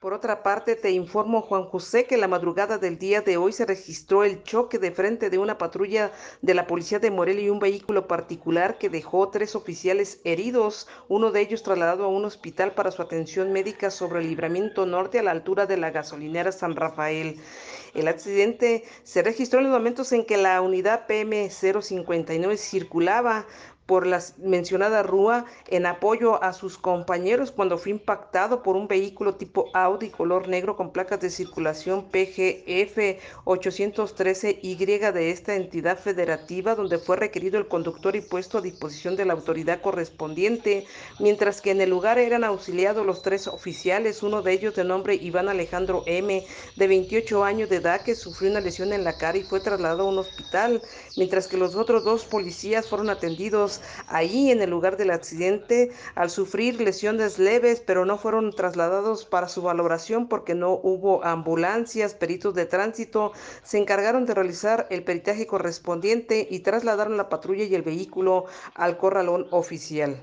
Por otra parte, te informo, Juan José, que la madrugada del día de hoy se registró el choque de frente de una patrulla de la policía de Morelia y un vehículo particular que dejó tres oficiales heridos, uno de ellos trasladado a un hospital para su atención médica sobre el libramiento norte a la altura de la gasolinera San Rafael. El accidente se registró en los momentos en que la unidad PM059 circulaba por la mencionada rúa en apoyo a sus compañeros cuando fue impactado por un vehículo tipo Audi color negro con placas de circulación PGF 813Y de esta entidad federativa donde fue requerido el conductor y puesto a disposición de la autoridad correspondiente, mientras que en el lugar eran auxiliados los tres oficiales, uno de ellos de nombre Iván Alejandro M, de 28 años de edad, que sufrió una lesión en la cara y fue trasladado a un hospital, mientras que los otros dos policías fueron atendidos Ahí, allí en el lugar del accidente al sufrir lesiones leves, pero no fueron trasladados para su valoración porque no hubo ambulancias, peritos de tránsito se encargaron de realizar el peritaje correspondiente y trasladaron la patrulla y el vehículo al corralón oficial.